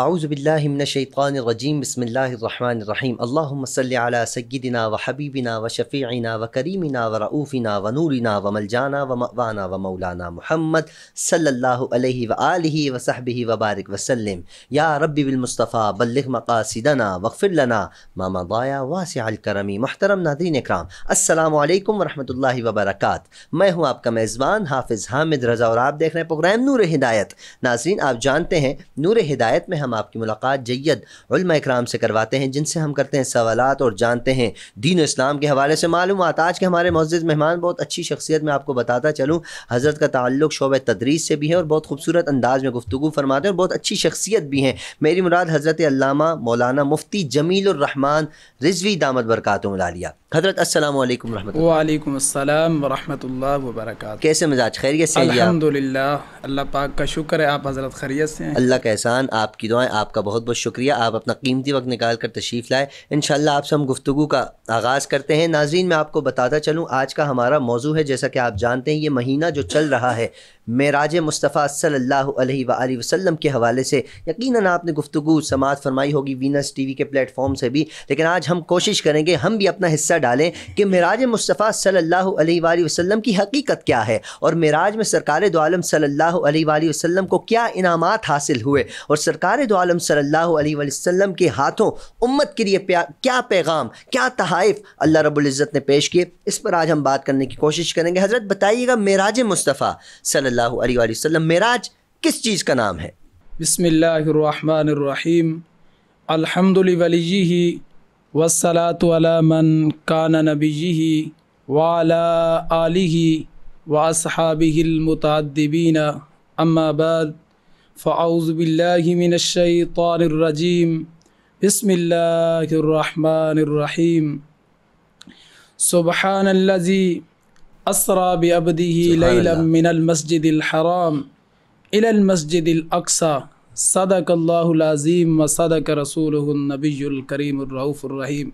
आउज़बिल्लिमिनशैतरजीम बसमीम अल्लाम सगिदना व हबीबिना व शफ़ीना व करीमिना व रऊफ़िना व नूरिना व मलजाना व मवाना व मौलाना महमद सल्ला व वसहबी वबारक वसलम या रब्बिलमुस्तफ़ा बल्ल मकासदना वफ़िरलना मामा बाया वासमी महतरम नादरीन कराम अल्लाम वरहमल वबरक मैं हूँ आपका मेज़बान हाफिज़ हामिद रज़ा और आप देख रहे हैं प्रोग्राम नूर हिदायत नाजरीन आप जानते हैं नूर हिदायत में हम आपकी मुलाकात जैद इकराम से करवाते हैं जिनसे हम करते हैं सवाल और जानते हैं दीन इस्लाम के हवाले से मालूम आज के हमारे मस्जिद मेहमान बहुत अच्छी शख्सियत में आपको बताता चलूँ हज़रत का ताल्लुक शोब तदरीस से भी है और बहुत खूबसूरत अंदाज में गुफ्तु फरमाते हैं और बहुत अच्छी शख्सियत भी हैं मेरी मुराद हज़रत मौलाना मुफ्ती जमील रहमान रिजवी दामद बरकत मिला लिया हजरत अस्सलाम वालेकुम रहमतुल्लाह वालेकुम अस्सलाम वरहमतुल्लाह वबरकात कैसे मिजाज खैरियत से अल्हम्दुलिल्लाह अल्लाह पाक का शुक्र है आप हजरत खैरियत से हैं अल्लाह का एहसान आपकी दुआएं आपका बहुत बहुत शुक्रिया आप अपना कीमती वक्त निकाल कर तशरीफ़ लाए इन आपसे हम गुफ्तु का आगाज़ करते हैं नाजीन मैं आपको बताता चलूँ आज का हमारा मौजू है जैसा कि आप जानते हैं ये महीना जो चल रहा है मराज मुस्तफ़ा सल्लल्लाहु अलैहि वसल्लम के हवाले से यकीन आपने गुफ्तु समात फरमाई होगी वीनस टीवी के प्लेटफॉर्म से भी लेकिन आज हम कोशिश करेंगे हम भी अपना हिस्सा डालें कि मराज मुस्तफ़ा सल्ला अलैहि की हकीकत क्या है और मराज में सरकार दोआलम सल्ला अलैहि को क्या इनाम हासिल हुए और सरकार दोआलम सल्ला अलैहि के हाथों उम्मत के लिए क्या पैगाम क्या तहाइफ अल्लाह रबुल्ज़त ने पेश किए इस पर आज हम बात करने की कोशिश करेंगे हज़रत बताइएगा मराज मुस्तफ़ा सल सल्लल्लाहु अलैहि वसल्लम मेराज किस चीज़ का नाम है बसमीम अलहमदिल्ली वसलात मन कान नबी वाला आलि अम्माबाद फ़ाउज़बिल्लिमिनशैतरजीम बसमीम सुबहानल्लज़ी असरा बबदी मिनलमसजिदराम इलमसजिदसा सदकल्लाज़ीम व सदक रसूल नबीकरीमरऊफ़रहीम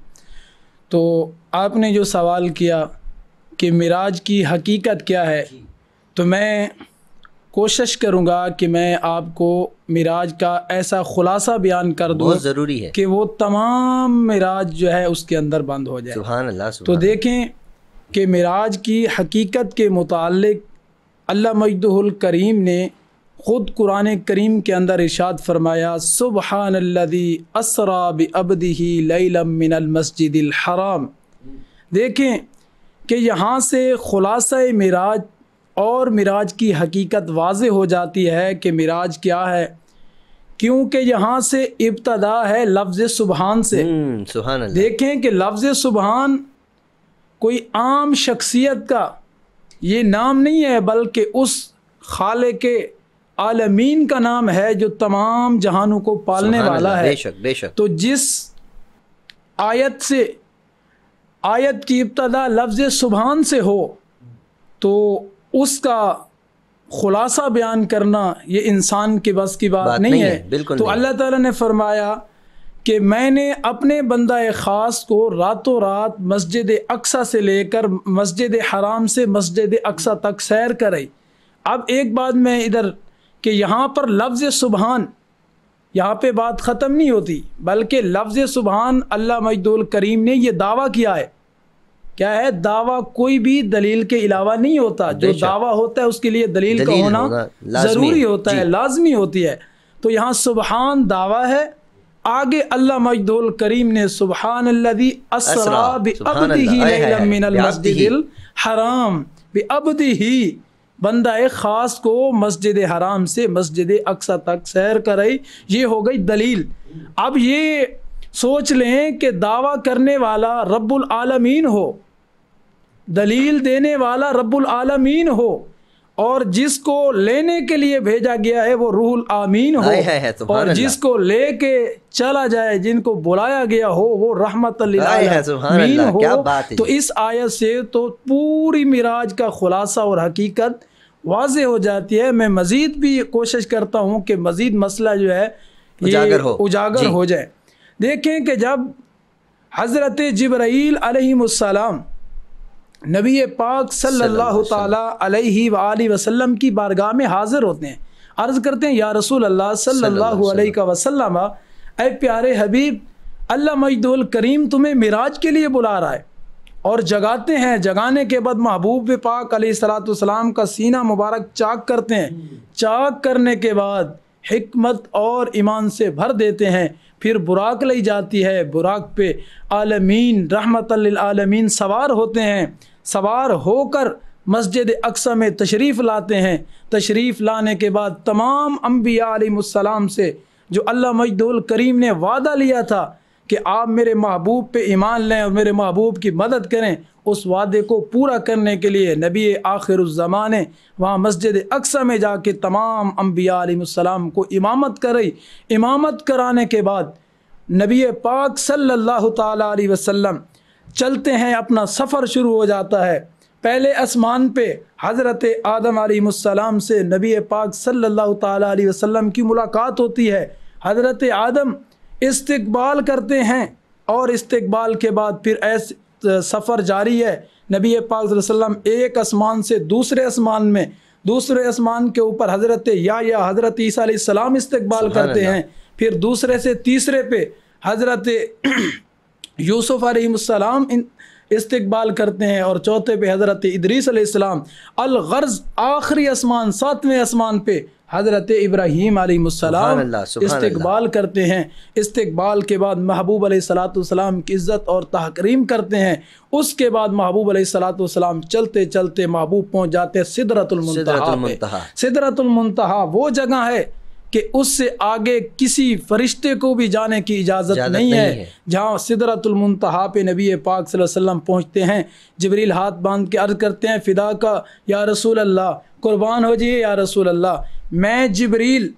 तो आपने जो सवाल किया कि मराज की हकीकत क्या है तो मैं कोशिश करूँगा कि मैं आपको मराज का ऐसा खुलासा बयान कर दूँ ज़रूरी है कि वो तमाम मराज जो है उसके अंदर बंद हो जाए सुभान अल्लाह तो देखें कि मराज की हकीकत के मुतल मजदकरीम ने ख़ुद कुरान करीम के अंदर इशाद फरमाया सुबह असरा बबदी लमिनमसजिद हराम देखें कि यहाँ से ख़ुलासा मराज और मराज की हकीकत वाज हो जाती है कि मराज क्या है क्योंकि यहाँ से इब्तदा है लफ्ज़ सुबहान से हम्म, देखें कि लफ्ज़ सुबहान कोई आम शख्सियत का ये नाम नहीं है बल्कि उस खाले के आलमीन का नाम है जो तमाम जहानों को पालने वाला है देशक, देशक। तो जिस आयत से आयत की इब्तदा लफ्ज़ सुबहान से हो तो उसका खुलासा बयान करना ये इंसान के बस की बात, बात नहीं, नहीं है है। तो अल्लाह ताला ने फरमाया कि मैंने अपने बंदा ख़ास को रातों रात मस्जिद अक्सा से लेकर मस्जिद हराम से मस्जिद अक्सा तक सैर कराई अब एक बात मैं इधर कि यहाँ पर लफ्ज़ सुबहान यहाँ पे बात ख़त्म नहीं होती बल्कि लफ्ज़ सुबहान अल्लाह मजदूल करीम ने यह दावा किया है क्या है दावा कोई भी दलील के अलावा नहीं होता जो दावा होता है उसके लिए दलील, दलील का होना ज़रूरी होता है लाजमी होती है तो यहाँ सुबहान दावा है आगे अल्लाह मजदूल करीम ने सुबहान अल्लदी असरा बिन हराम बबदी ही बंदा ख़ास को मस्जिद हराम से मस्जिद अक्सा तक सैर कराई ये हो गई दलील अब ये सोच लें कि दावा करने वाला रब्बुल आलमीन हो दलील देने वाला रब्बुल आलमीन हो और जिसको लेने के लिए भेजा गया है वो रूहुल आमीन हो है है, और जिसको लेके चला जाए जिनको बुलाया गया हो वो रहमत आमीन हो तो इस आयत से तो पूरी मिराज का खुलासा और हकीकत वाज हो जाती है मैं मज़ीद भी कोशिश करता हूँ कि मज़ीद मसला जो है उजागर हो उजागर हो जाए देखें कि जब हज़रत जबराइल अलैहिस्सलाम नबी पाक सल्लल्लाहु अलैहि अलैहि वसल्लम की बारगाह में हाज़िर होते हैं अर्ज़ करते हैं या रसूल अल्लाह सल्लल्लाहु अलैहि वसल्लम अय प्यारे हबीब अल्लाह मजदुल करीम तुम्हें मिराज के लिए बुला रहा है और जगाते हैं जगाने के बाद महबूब पाक सलाम का सीना मुबारक चाक करते हैं चाक करने के बाद हमत और ईमान से भर देते हैं फिर बुराक ली जाती है बुराक पे आलमीन रहमत आलमीन सवार होते हैं सवार होकर मस्जिद अक्सा में तशरीफ़ लाते हैं तशरीफ़ लाने के बाद तमाम अम्बिया आलम से जो अल्लाह मजदूल करीम ने वादा लिया था कि आप मेरे महबूब पे ईमान लें और मेरे महबूब की मदद करें उस वादे को पूरा करने के लिए नबी आखिर ज़माने वहाँ मस्जिद अक्सर में जाके तमाम अम्बिया आलम को इमामत कराई इमामत कराने के बाद नबी पाक सल्लल्लाहु अलैहि वसल्लम चलते हैं अपना सफ़र शुरू हो जाता है पहले आसमान पे हज़रत आदम आलम से नबी पाक सल्लल्लाहु अलैहि वसल्लम की मुलाकात होती है हज़रत आदम इस्तबाल करते हैं और इस्तबाल के बाद फिर ऐसे सफ़र जारी है नबी पाक वसल्लम एक आसमान से दूसरे आसमान में दूसरे आसमान के ऊपर हज़रत या या हज़रत ईसीम इस्तबाल करते हैं फिर दूसरे से तीसरे पे हज़रत यूसुफ़ आलम इस्तबाल करते हैं और चौथे पे हज़रत इदरीस अलैहिस्सलाम अलगर्ज़ आखिरी आसमान सातवें आसमान पे हज़रत इब्राहिम आलम इस्तबाल करते हैं इस्तबाल के बाद महबूब सलाम की इज़्ज़त और तहकरीम करते हैं उसके बाद महबूब सलाम चलते चलते महबूब पहुँच जाते हैं सिदरतुलमतहा सिदरतुलमतहा वो जगह है कि उससे आगे किसी फरिश्ते को भी जाने की इजाज़त नहीं, नहीं है, है। जहाँ सिदरतुलमतहा पे नबी पाक वसल्लम पहुँचते हैं जबरील हाथ बांध के अर्ज़ करते हैं फ़िदा का या रसूल अल्लाह कुर्बान हो जाइए या रसूल अल्लाह मैं जबरील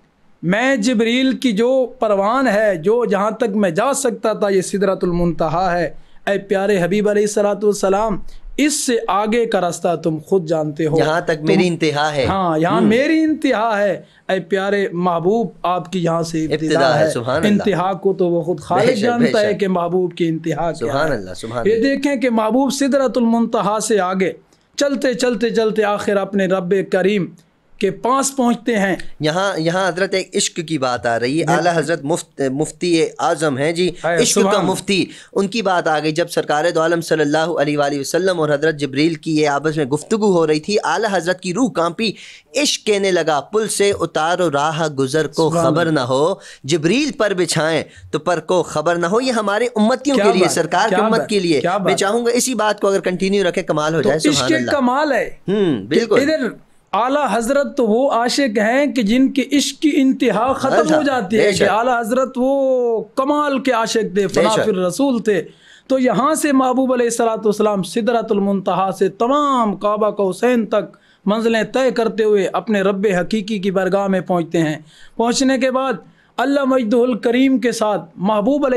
मैं जबरील की जो परवान है जो जहाँ तक मैं जा सकता था ये सिदरतुलमतहा है ए प्यारे हबीब सलाम इससे आगे का रास्ता तुम खुद जानते हो यहाँ तक मेरी इंतहा है हाँ यहाँ हम्म। मेरी इंतहा है ए प्यारे महबूब आपकी यहाँ से इब्तिदा है, इंतहा को तो वो खुद खाली जानता है कि महबूब की इंतहा ये देखें कि महबूब सिदरतुलमतहा से आगे चलते चलते चलते आखिर अपने रब करीम के पास पहुंचते हैं यहाँ यहाँ हजरत एक इश्क की बात आ रही है आला हजरत मुफ्त मुफ्ती आजम है जी इश्क का मुफ्ती उनकी बात आ गई जब सरकार दोम सल्लल्लाहु अलैहि वसल्लम और हजरत जबरील की ये आपस में गुफ्तु हो रही थी आला हजरत की रूह कांपी इश्क कहने लगा पुल से उतारो राह गुजर को खबर ना हो जबरील पर बिछाए तो पर को खबर ना हो ये हमारे उम्मतियों के लिए सरकार की उम्मत के लिए मैं चाहूंगा इसी बात को अगर कंटिन्यू रखे कमाल हो तो जाए कमाल है हम्म, बिल्कुल इधर आला हजरत तो वो आशिक हैं कि जिनके इश्क की इंतहा ख़त्म हो जाती है आला हजरत वो कमाल के आशिक थे फलाफिर रसूल थे तो यहाँ से महबूब सलाम सिदरतुलमतहा से तमाम काबा हुसैन तक मंजिलें तय करते हुए अपने रब हकीकी की बरगाह में पहुँचते हैं पहुँचने के बाद अल्लाह मजदुल करीम के साथ महबूब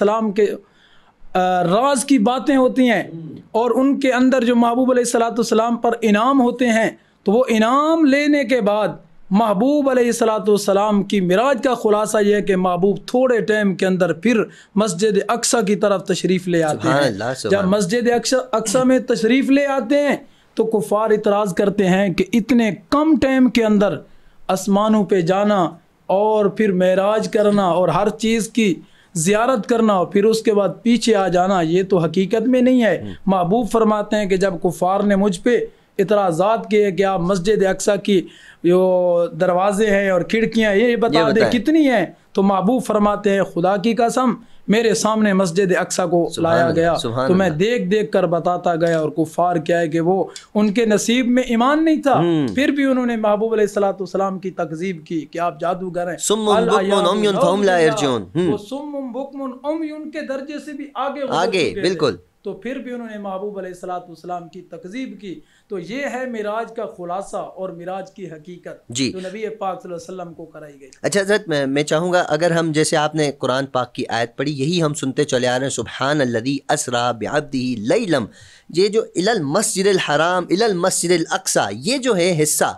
सलाम के राज की बातें होती हैं और उनके अंदर जो महबूब अलैहिस्सलाम पर इनाम होते हैं तो वो इनाम लेने के बाद महबूब अलैहिस्सलाम की मराज का खुलासा यह है कि महबूब थोड़े टाइम के अंदर फिर मस्जिद अक्सा की तरफ तशरीफ़ ले आते हैं जब मस्जिद अक्सा में तशरीफ़ ले आते हैं तो कुफार इतराज़ करते हैं कि इतने कम टाइम के अंदर आसमानों पे जाना और फिर मराज करना और हर चीज़ की ज़ियारत करना और फिर उसके बाद पीछे आ जाना ये तो हकीकत में नहीं है हम्म। महबूब फरमाते हैं कि जब कुफार ने मुझ पर इतराज़ात के कि आप मस्जिद अक्सा की जो दरवाजे हैं और खिड़कियां ये बता ये दें कितनी हैं तो महबूब फरमाते हैं खुदा की कसम मेरे सामने मस्जिद अक्सा को लाया गया तो मैं देख देख कर बताता गया और कुफार क्या है कि वो उनके नसीब में ईमान नहीं था हम्म। फिर भी उन्होंने महबूब सलाम की तकजीब की कि आप जादूगर हैं हम्म। दर्जे से भी आगे आगे बिल्कुल तो फिर भी उन्होंने महबूब सलाम की तकजीब की तो ये है मिराज का खुलासा और मिराज की हकीकत जी जो नबी पाक वसल्लम को कराई गई अच्छा हजरत मैं, मैं चाहूँगा अगर हम जैसे आपने कुरान पाक की आयत पढ़ी यही हम सुनते चले आ रहे हैं सुबहान लदी असरा ब्यादी लईलम ये जो इलल मस्जिद हराम इलल मस्जिद अक्सा ये जो है हिस्सा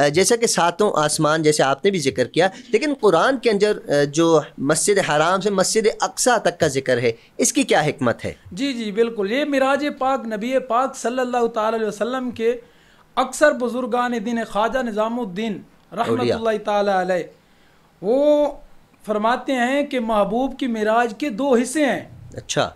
जैसा कि सातों आसमान जैसे आपने भी जिक्र किया लेकिन कुरान के अंदर जो मस्जिद हराम से मस्जिद अक्सा तक का जिक्र है इसकी क्या हमत है जी जी बिल्कुल ये मिराज पाक नबी पाक सल्लल्लाहु अलैहि वसल्लम के अक्सर बुज़ुर्गान दिन ख्वाजा निज़ामुद्दीन रहमत वो फरमाते हैं कि महबूब की मिराज के दो हिस्से हैं अच्छा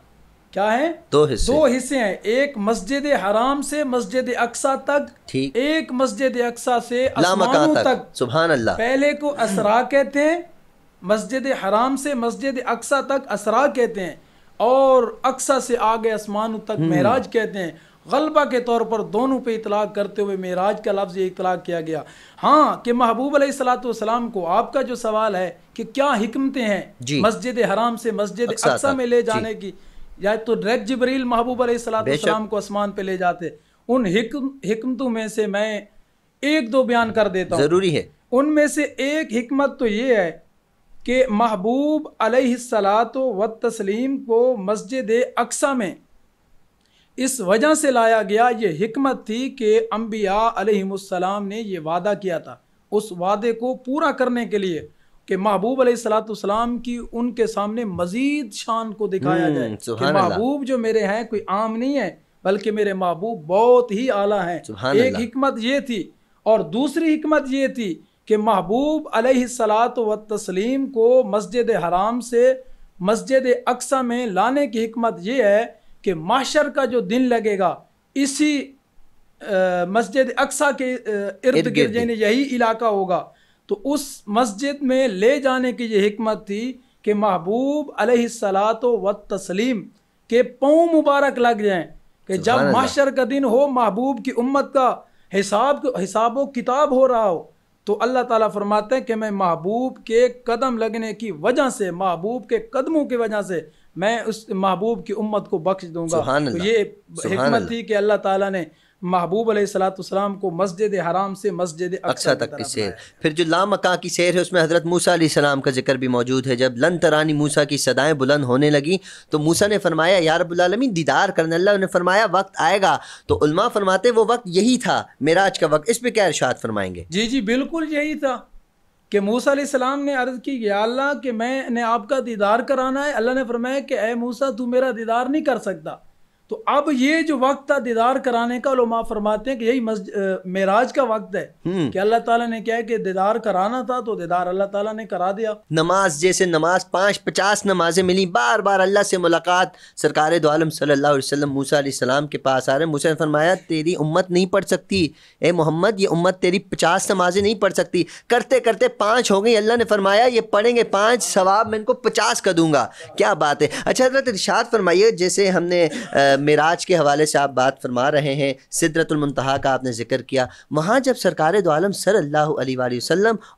क्या है दो हिस्से दो हिस्से हैं एक मस्जिद हराम से मस्जिद अक्सा तक ठीक एक मस्जिद अक्सा से आसमानों तक, तक सुबहान अल्लाह पहले को असरा कहते हैं मस्जिद हराम से मस्जिद अक्सा तक असरा कहते हैं और अक्सा से आगे आसमानों तक महराज हम्म। कहते हैं गलबा के तौर पर दोनों पे इतलाक़ करते हुए मेराज का लफ्ज़ इतलाक़ किया गया हाँ कि महबूब सलाम को आपका जो सवाल है कि क्या हिकमतें हैं मस्जिद हराम से मस्जिद अक्सा में ले जाने की या तो रब जबरील महबूब सलाम को आसमान पे ले जाते उन हिकमतों में से मैं एक दो बयान कर देता हूँ ज़रूरी है उनमें से एक हिकमत तो ये है कि महबूब अलैहिस्सलात व तस्लीम को मस्जिद अक्सा में इस वजह से लाया गया ये हिकमत थी कि अम्बिया अलैहिस्सलाम ने ये वादा किया था उस वादे को पूरा करने के लिए कि महबूब सलाम की उनके सामने मजीद शान को दिखाया हम्म, जाए महबूब जो मेरे हैं कोई आम नहीं है बल्कि मेरे महबूब बहुत ही आला है एक हमत ये थी और दूसरी हमत ये थी कि महबूब सलात व तस्लीम को मस्जिद हराम से मस्जिद अक्सा में लाने की हमत ये है कि माशर का जो दिन लगेगा इसी मस्जिद अक्सा के इर्द गिर्द यही इलाका होगा तो उस मस्जिद में ले जाने की ये हमत थी कि महबूब अलहलात व तस्लीम के पाँव मुबारक लग जाए कि जब माशर का दिन हो महबूब की उम्मत का हिसाब हिसाब किताब हो रहा हो तो अल्लाह ताला फरमाते हैं कि मैं महबूब के कदम लगने की वजह से महबूब के कदमों की वजह से मैं उस महबूब की उम्मत को बख्श दूंगा तो ये हमत थी कि अल्लाह ताला ने महबूब सलाम को मस्जिद हराम से मस्जिद अक्सा अच्छा तक की सैर फिर जो लामका की सैर है उसमें हज़रत मूसा सलाम का जिक्र भी मौजूद है जब लन तरानी मूसा की सदाएँ बुलंद होने लगी तो मूसा ने फरमाया यारबालमी दीदार करने अल्लाह ने फरमाया वक्त आएगा तो उलमा फरमाते वो वक्त यही था मेराज का वक्त इस पर क्या इर्शाद फरमाएंगे जी जी बिल्कुल यही था कि मूसा सलाम ने अर्ज़ की या अल्लाह कि मैंने आपका दीदार कराना है अल्लाह ने फरमाया कि ए मूसा तू मेरा दीदार नहीं कर सकता तो अब ये जो वक्त था दीदार कराने का लोमा फरमाते हैं कि यही मेराज का वक्त है हम्म। कि अल्लाह ताला ने क्या है कि दीदार कराना था तो दीदार अल्लाह ताला ने करा दिया नमाज जैसे नमाज पाँच पचास नमाजें मिली बार बार अल्लाह से मुलाकात सरकार दो आलम सल्ला मूसा सलाम के पास आ रहे मूसा ने फरमाया तेरी उम्मत नहीं पढ़ सकती ए मोहम्मद ये उम्मत तेरी पचास नमाजें नहीं पढ़ सकती करते करते पाँच हो गई अल्लाह ने फरमाया ये पढ़ेंगे पाँच सवाब मैं इनको पचास कर दूंगा क्या बात है अच्छा हजरत इर्शाद फरमाइए जैसे हमने मिराज के हवाले से आप बात फरमा रहे हैं सिदरतुलमतहा का आपने जिक्र किया वहाँ जब सरकार दो आलम सल्लल्लाहु अलैहि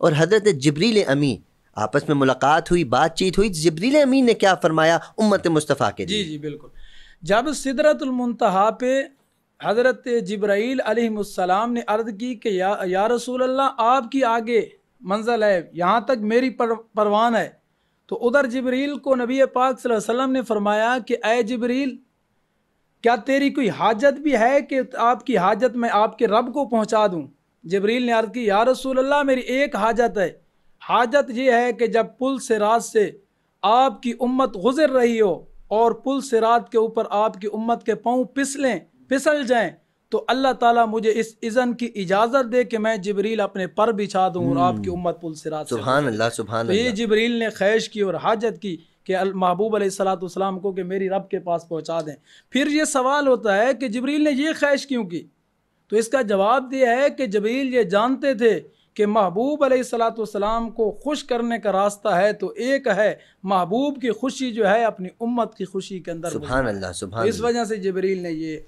और हज़रत जबरील अमी आपस में मुलाकात हुई बातचीत हुई जबरील अमीन ने क्या फरमाया उम्मत मुस्तफ़ा के जी जी बिल्कुल जब सिदरतुलमतहा पे हज़रत जब्राईलसम ने अर्ज़ की कि या, या रसूल अल्लाह आपकी आगे मंजिल है यहाँ तक मेरी पर, परवान है तो उधर जबरील को नबी पाक सल्लल्लाहु अलैहि वसल्लम ने फरमाया कि अय जबरील क्या तेरी कोई हाजत भी है कि आपकी हाजत मैं आपके रब को पहुंचा दूं जबरील ने अर्ज़ की या रसूल अल्लाह मेरी एक हाजत है हाजत यह है कि जब पुल से रात से आपकी उम्मत गुजर रही हो और पुल से रात के ऊपर आपकी उम्मत के पाँव पिसलें पिसल जाएं तो अल्लाह ताला मुझे इस इज़न की इजाज़त दे कि मैं जबरील अपने पर बिछा दूं और आपकी हम्म। उम्मत पुल से रात सुबह अल्लाह सुबहान तो ये जबरील ने खैश की और हाजत की कि महबूब सलाम को कि मेरी रब के पास पहुँचा दें फिर ये सवाल होता है कि जबरील ने यह ख्वाहिश क्यों की तो इसका जवाब दिया है कि जबरील ये जानते थे कि महबूब सलाम को खुश करने का रास्ता है तो एक है महबूब की खुशी जो है अपनी उम्मत की खुशी के अंदर सुभान अल्लाह सुबहान इस वजह से जबरील ने ये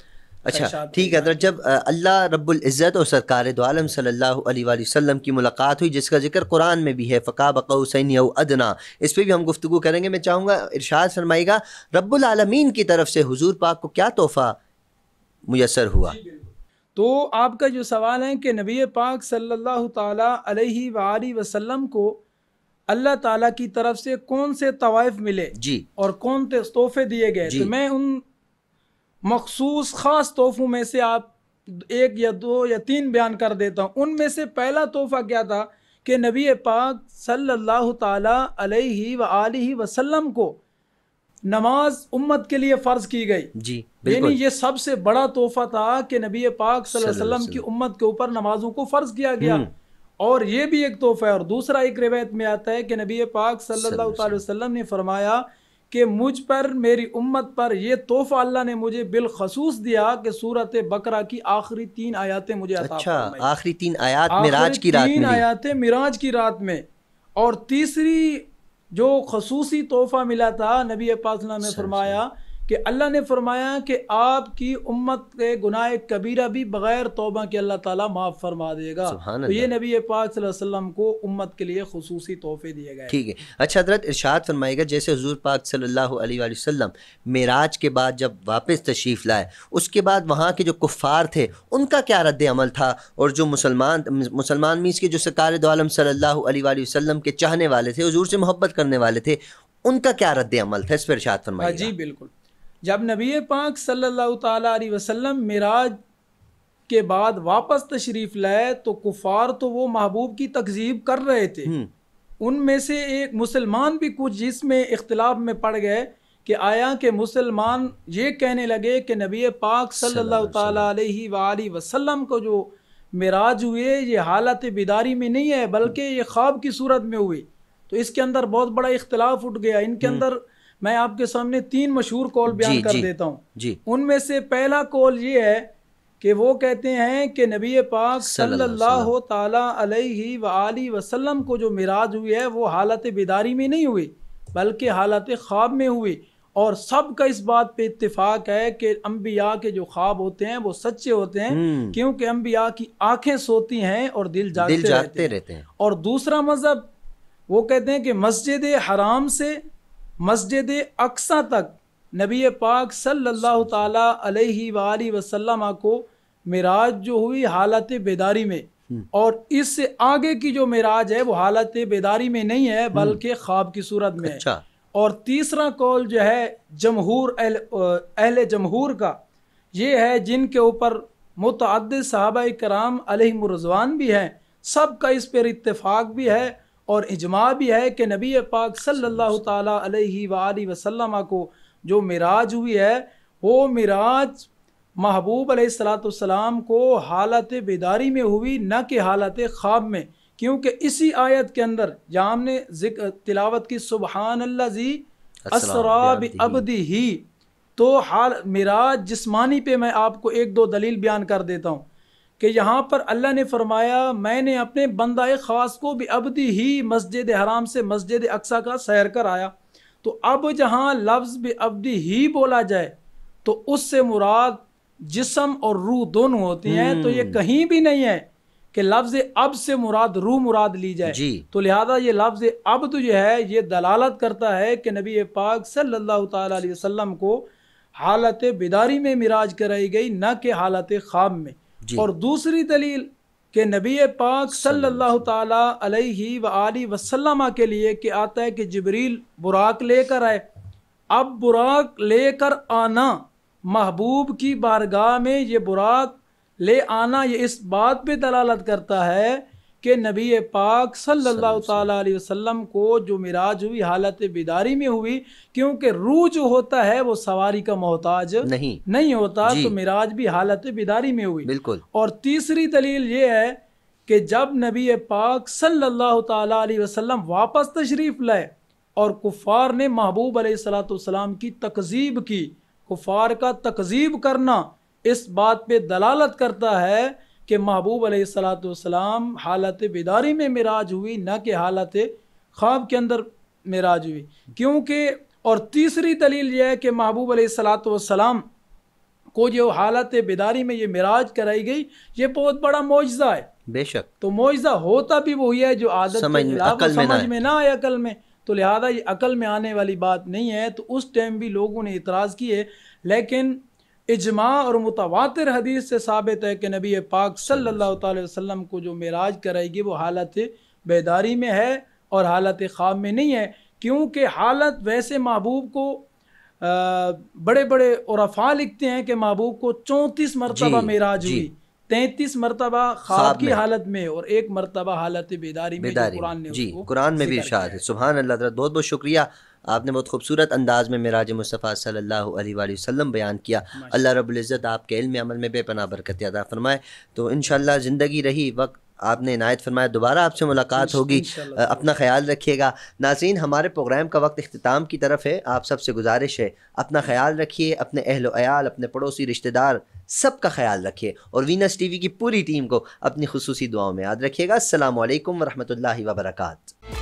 अच्छा ठीक है तो जब अल्लाह रब्बुल इज़्ज़त और सरकार दो आलम सल्लल्लाहु अलैहि वसल्लम की मुलाकात हुई जिसका जिक्र कुरान में भी है फ़का बकौसैन अदना इस पर भी हम गुफ्तु करेंगे मैं चाहूँगा इरशाद फरमाएगा रब्बुल आलमीन की तरफ से हुजूर पाक को क्या तोहफ़ा मुयसर हुआ तो आपका जो सवाल है कि नबी पाक सल्लल्लाहु ताला अलैहि वसल्लम को अल्लाह ताला की तरफ से कौन से तवायफ मिले जी और कौन से तोहफे दिए गए तो मैं उन मखसूस ख़ास तोहफ़ों में से आप एक या दो या तीन बयान कर देता हूँ उनमें से पहला तोहफ़ा क्या था कि नबी पाक सल्लल्लाहु अलैहि व आलिहि वसल्लम को नमाज उम्मत के लिए फ़र्ज़ की गई जी यानी ये सबसे बड़ा तोहफ़ा था कि नबी पाक वसल्लम की उम्मत के ऊपर नमाजों को फ़र्ज़ किया गया हम्म। और ये भी एक तोहफ़ा है और दूसरा एक रिवायत में आता है कि नबी पाक सल्लल्लाहु अलैहि वसल्लम ने फरमाया कि मुझ पर मेरी उम्मत पर यह तोहफ़ा अल्लाह ने मुझे बिलखसूस दिया कि सूरत बकरा की आखिरी तीन आयातें मुझे अच्छा आखिरी तीन आयात मिराज की रात तीन आयातें मिराज की रात में और तीसरी जो खसूसी तोहफ़ा मिला था नबी पाक ने फरमाया कि अल्लाह ने फरमाया कि आपकी उम्मत के गुनाह कबीरा भी बग़ैर तोबा के अल्लाह ताला माफ़ फरमा देगा तो ये नबी पाक वसल्लम को उम्मत के लिए खसूसी तोहफे दिए गए ठीक है अच्छा हजरत इरशाद फरमाएगा जैसे हजूर पाक सल्लल्लाहु अलैहि वसल्लम मेराज के बाद जब वापस तशरीफ़ लाए उसके बाद वहाँ के जो कुफ़ार थे उनका क्या रद्द अमल था और जो मुसलमान मुसलमान मीस के जो सकार आलम सल्लल्लाहु अलैहि वसल्लम के चाहने वाले थे हजूर से मोहब्बत करने वाले थे उनका क्या रद्द अमल था इस पर इरशाद फरमाइए हाँ जी बिल्कुल जब नबी पाक सल्लल्लाहु अलैहि वसल्लम मराज के बाद वापस तशरीफ़ लाए तो कुफार तो वो महबूब की तकजीब कर रहे थे हम्म। उनमें से एक मुसलमान भी कुछ इसमें इख्तलाफ में पड़ गए कि आया कि मुसलमान ये कहने लगे कि नबी पाक सल्लल्लाहु अलैहि वसल्लम को जो मराज हुए ये हालत बिदारी में नहीं है बल्कि ये ख्वाब की सूरत में हुए तो इसके अंदर बहुत बड़ा इख्तलाफ उठ गया इनके हम्म। अंदर मैं आपके सामने तीन मशहूर कॉल बयान कर जी, देता हूँ उनमें से पहला कॉल ये है कि वो कहते हैं कि नबी पाक सल्लल्लाहु ताला अलैहि व वसल्लम को जो मिराज हुई है वो हालत बेदारी में नहीं हुई बल्कि हालत ख्वाब में हुई और सब का इस बात पे इत्तेफाक है कि अम्बिया के जो ख्वाब होते हैं वो सच्चे होते हैं हम्म। क्योंकि अम्बिया की आंखें सोती हैं और दिल जागते, दिल जागते रहते, रहते हैं और दूसरा मजहब वो कहते हैं कि मस्जिद हराम से मस्जिद अक्सा तक नबी पाक सल्लल्लाहु ताला अलैहि वाली वसल्लम को मराज जो हुई हालत बेदारी में हम्म। और इससे आगे की जो मराज है वो हालत बेदारी में नहीं है हम्म। बल्कि ख्वाब की सूरत में अच्छा। है और तीसरा कौल जो है जमहूर अहल, अहल जमहूर का ये है जिनके ऊपर मुतद साहब कराम रजवान भी हैं सब का इस पर इतफ़ाक़ भी है और इजमा भी है कि नबी पाक सल्लल्लाहु ताला अलैहि वसल्लम को जो मराज हुई है वो मराज महबूब सलाम को हालत बेदारी में हुई न कि हालत ख्वाब में क्योंकि इसी आयत के अंदर जहाँ हमने तिलावत की सुबहानल्लाजी असराब अबदी ही तो हाल मिराज जिस्मानी पे मैं आपको एक दो दलील बयान कर देता हूँ कि यहाँ पर अल्लाह ने फरमाया मैंने अपने बंदा ख़ास को भी अबदी ही मस्जिद हराम से मस्जिद अक्सा का सैर कर आया तो अब जहाँ लफ्ज़ भी अबदी ही बोला जाए तो उससे मुराद जिसम और रूह दोनों होती हैं तो ये हम्म। कहीं भी नहीं है कि लफ्ज अब से मुराद रू मुराद ली जाए तो लिहाजा ये लफ्ज अब तो जो है ये दलालत करता है कि नबी पाक सल्लल्लाहु अलैहि वसल्लम को हालत बिदारी में मिराज कराई गई न कि हालत ख्वाब में और दूसरी दलील के नबी पाक सल्लल्लाहु ताला अलैहि व आलि वसल्लम के लिए कि आता है कि जबरील बुराक लेकर आए अब बुराक लेकर आना महबूब की बारगाह में ये बुराक ले आना ये इस बात पे दलालत करता है कि नबी पाक सल्लल्लाहु अलैहि वसल्लम को जो मिराज हुई हालत बिदारी में हुई क्योंकि रूह जो होता है वो सवारी का मोहताज नहीं नहीं होता तो मिराज भी हालत बेदारी में हुई बिल्कुल और तीसरी दलील ये है कि जब नबी पाक सल्लल्लाहु अलैहि वसल्लम वापस तशरीफ़ लाए और कुफार ने महबूब सलाम की तकजीब की कुफार का तकजीब करना इस बात पे दलालत करता है कि महबूब सलाम हालत बेदारी में मराज हुई ना कि हालत ख्वाब के अंदर मराज हुई क्योंकि और तीसरी दलील यह है कि महबूब सलाम को जो हालत बेदारी में ये मराज कराई गई ये बहुत बड़ा मुआजा है बेशक तो मुआजा होता भी वही है जो आदत समझ, में, अकल में समझ में ना आए अकल में तो लिहाजा ये अकल में आने वाली बात नहीं है तो उस टाइम भी लोगों ने इतराज़ किए लेकिन इजमा और मुतवातर हदीस से साबित है कि नबी पाक सल्लल्लाहु अलैहि वसल्लम को जो मेराज कराएगी वो हालत बेदारी में है और हालत ख्वाब में नहीं है क्योंकि हालत वैसे महबूब को आ, बड़े बड़े और लिखते हैं कि महबूब को चौंतीस मरतबा मेराज हुई तैतीस मरतबा ख्वाब की हालत में और एक मरतबा हालत बेदारी, बेदारी में कुरान ने जी कुरान में भी है सुबह अल्लाह बहुत बहुत शुक्रिया आपने बहुत खूबसूरत अंदाज में मराज मुस्तफ़ा सल्लल्लाहु अलैहि वसल्लम बयान किया अल्लाह इज़्ज़त आपके इल्म अमल में बेपना बरकत अदा फ़रमाए तो इन ज़िंदगी रही वक्त आपने इनायत फरमाया दोबारा आपसे मुलाकात होगी अपना ख्याल रखिएगा नाजीन हमारे प्रोग्राम का वक्त अख्ताम की तरफ है आप सबसे गुजारिश है अपना ख्याल रखिए अपने अहल अयाल अपने पड़ोसी रिश्तेदार सब का ख्याल रखिए और वीनस टीवी की पूरी टीम को अपनी खसूसी दुआओं में याद रखिएगा अल्लाम ला वरक़ा